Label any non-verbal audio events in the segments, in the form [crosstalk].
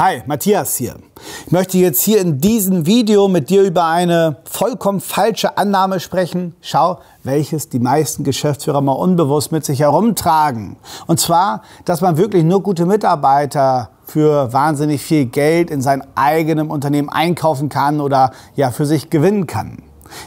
Hi, Matthias hier. Ich möchte jetzt hier in diesem Video mit dir über eine vollkommen falsche Annahme sprechen. Schau, welches die meisten Geschäftsführer mal unbewusst mit sich herumtragen. Und zwar, dass man wirklich nur gute Mitarbeiter für wahnsinnig viel Geld in sein eigenem Unternehmen einkaufen kann oder ja für sich gewinnen kann.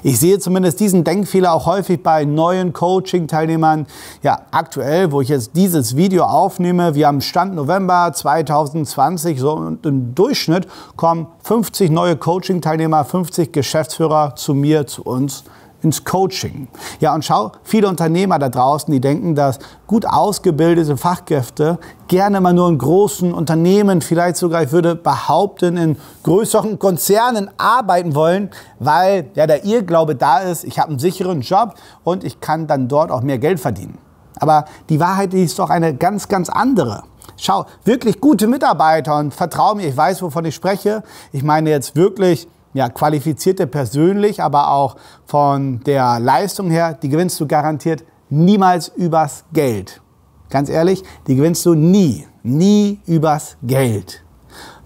Ich sehe zumindest diesen Denkfehler auch häufig bei neuen Coaching-Teilnehmern. Ja, aktuell, wo ich jetzt dieses Video aufnehme, wir haben Stand November 2020, so im Durchschnitt kommen 50 neue Coaching-Teilnehmer, 50 Geschäftsführer zu mir, zu uns ins Coaching. Ja, und schau, viele Unternehmer da draußen, die denken, dass gut ausgebildete Fachkräfte gerne mal nur in großen Unternehmen, vielleicht sogar, ich würde behaupten, in größeren Konzernen arbeiten wollen, weil ja der Irrglaube da ist, ich habe einen sicheren Job und ich kann dann dort auch mehr Geld verdienen. Aber die Wahrheit ist doch eine ganz, ganz andere. Schau, wirklich gute Mitarbeiter und vertrau mir, ich weiß, wovon ich spreche. Ich meine jetzt wirklich ja, qualifizierte persönlich, aber auch von der Leistung her, die gewinnst du garantiert niemals übers Geld. Ganz ehrlich, die gewinnst du nie, nie übers Geld.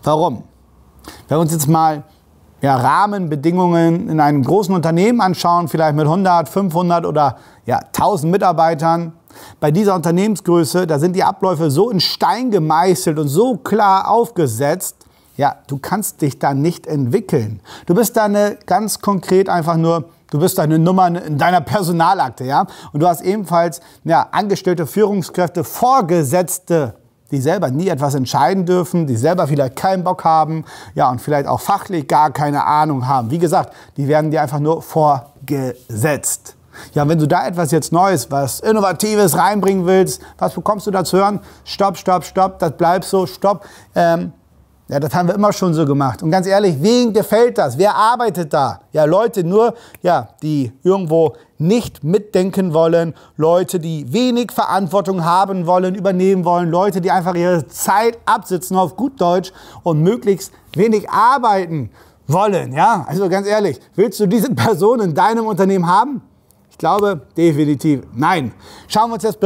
Warum? Wenn wir uns jetzt mal ja, Rahmenbedingungen in einem großen Unternehmen anschauen, vielleicht mit 100, 500 oder ja, 1000 Mitarbeitern, bei dieser Unternehmensgröße, da sind die Abläufe so in Stein gemeißelt und so klar aufgesetzt, ja, du kannst dich da nicht entwickeln. Du bist da eine ganz konkret einfach nur Du bist da eine Nummer in deiner Personalakte, ja? Und du hast ebenfalls ja, angestellte Führungskräfte, Vorgesetzte, die selber nie etwas entscheiden dürfen, die selber vielleicht keinen Bock haben, ja, und vielleicht auch fachlich gar keine Ahnung haben. Wie gesagt, die werden dir einfach nur vorgesetzt. Ja, wenn du da etwas jetzt Neues, was Innovatives reinbringen willst, was bekommst du da zu hören? Stopp, stopp, stopp, das bleibt so, stopp. Ähm, ja, das haben wir immer schon so gemacht. Und ganz ehrlich, wem gefällt das? Wer arbeitet da? Ja, Leute nur, ja, die irgendwo nicht mitdenken wollen, Leute, die wenig Verantwortung haben wollen, übernehmen wollen, Leute, die einfach ihre Zeit absitzen auf gut Deutsch und möglichst wenig arbeiten wollen. Ja, also ganz ehrlich, willst du diese [laughs] Person in deinem Unternehmen haben? Ich glaube definitiv nein. Schauen wir uns jetzt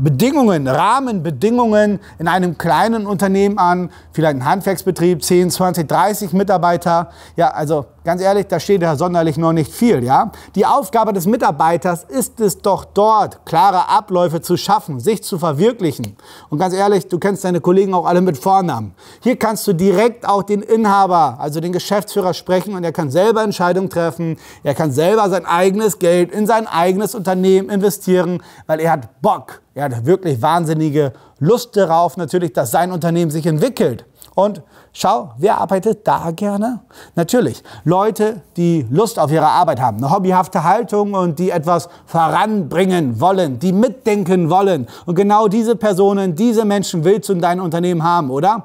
Bedingungen, Rahmenbedingungen in einem kleinen Unternehmen an, vielleicht ein Handwerksbetrieb, 10, 20, 30 Mitarbeiter. Ja, also ganz ehrlich, da steht ja sonderlich noch nicht viel, ja. Die Aufgabe des Mitarbeiters ist es doch dort, klare Abläufe zu schaffen, sich zu verwirklichen. Und ganz ehrlich, du kennst deine Kollegen auch alle mit Vornamen. Hier kannst du direkt auch den Inhaber, also den Geschäftsführer sprechen und er kann selber Entscheidungen treffen. Er kann selber sein eigenes Geld in sein eigenes Unternehmen investieren, weil er hat Bock er hat wirklich wahnsinnige Lust darauf, natürlich, dass sein Unternehmen sich entwickelt. Und schau, wer arbeitet da gerne? Natürlich, Leute, die Lust auf ihre Arbeit haben, eine hobbyhafte Haltung und die etwas voranbringen wollen, die mitdenken wollen. Und genau diese Personen, diese Menschen willst du in dein Unternehmen haben, oder?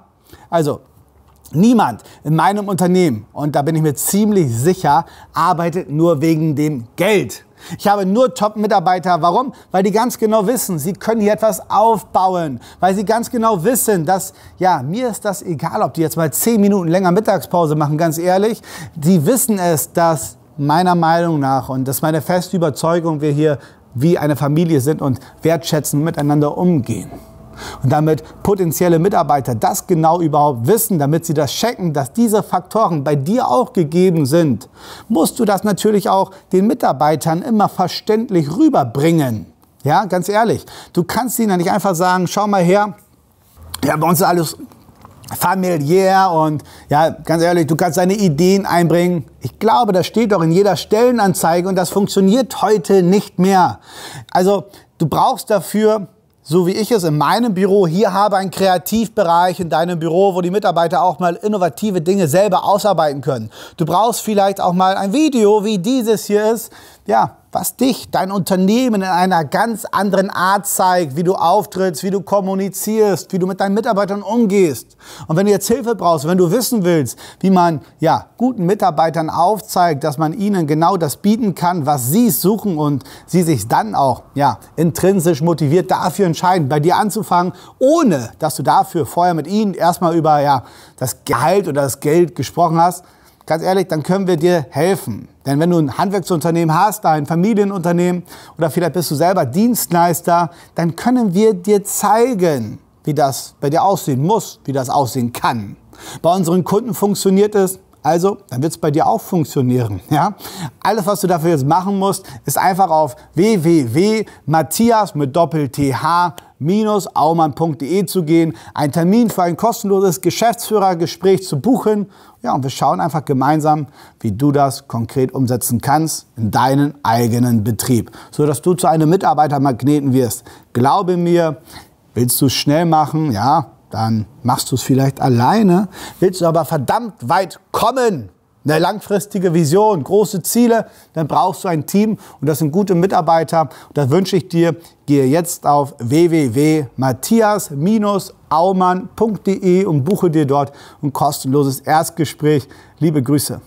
Also, Niemand in meinem Unternehmen, und da bin ich mir ziemlich sicher, arbeitet nur wegen dem Geld. Ich habe nur Top-Mitarbeiter. Warum? Weil die ganz genau wissen, sie können hier etwas aufbauen. Weil sie ganz genau wissen, dass, ja, mir ist das egal, ob die jetzt mal zehn Minuten länger Mittagspause machen, ganz ehrlich. Die wissen es, dass meiner Meinung nach und das ist meine feste Überzeugung, wir hier wie eine Familie sind und wertschätzen miteinander umgehen und damit potenzielle Mitarbeiter das genau überhaupt wissen, damit sie das checken, dass diese Faktoren bei dir auch gegeben sind, musst du das natürlich auch den Mitarbeitern immer verständlich rüberbringen. Ja, ganz ehrlich, du kannst ihnen ja nicht einfach sagen, schau mal her, ja, bei uns ist alles familiär und ja, ganz ehrlich, du kannst deine Ideen einbringen. Ich glaube, das steht doch in jeder Stellenanzeige und das funktioniert heute nicht mehr. Also, du brauchst dafür so wie ich es in meinem Büro hier habe, ein Kreativbereich in deinem Büro, wo die Mitarbeiter auch mal innovative Dinge selber ausarbeiten können. Du brauchst vielleicht auch mal ein Video, wie dieses hier ist, ja, was dich, dein Unternehmen in einer ganz anderen Art zeigt, wie du auftrittst, wie du kommunizierst, wie du mit deinen Mitarbeitern umgehst. Und wenn du jetzt Hilfe brauchst, wenn du wissen willst, wie man ja guten Mitarbeitern aufzeigt, dass man ihnen genau das bieten kann, was sie suchen und sie sich dann auch ja intrinsisch motiviert dafür entscheiden, bei dir anzufangen, ohne dass du dafür vorher mit ihnen erstmal über ja das Gehalt oder das Geld gesprochen hast ganz ehrlich, dann können wir dir helfen. Denn wenn du ein Handwerksunternehmen hast, ein Familienunternehmen oder vielleicht bist du selber Dienstleister, dann können wir dir zeigen, wie das bei dir aussehen muss, wie das aussehen kann. Bei unseren Kunden funktioniert es, also dann wird es bei dir auch funktionieren. [laughs] Ja? Alles, was du dafür jetzt machen musst, ist einfach auf www.matthias mit Doppel-TH aumann.de zu gehen, einen Termin für ein kostenloses Geschäftsführergespräch zu buchen. Ja, und wir schauen einfach gemeinsam, wie du das konkret umsetzen kannst in deinen eigenen Betrieb, sodass du zu einem Mitarbeitermagneten wirst. Glaube mir, willst du es schnell machen, ja, dann machst du es vielleicht alleine, willst du aber verdammt weit kommen eine langfristige Vision, große Ziele, dann brauchst du ein Team und das sind gute Mitarbeiter. Und das wünsche ich dir. Gehe jetzt auf www.matthias-aumann.de und buche dir dort ein kostenloses Erstgespräch. Liebe Grüße.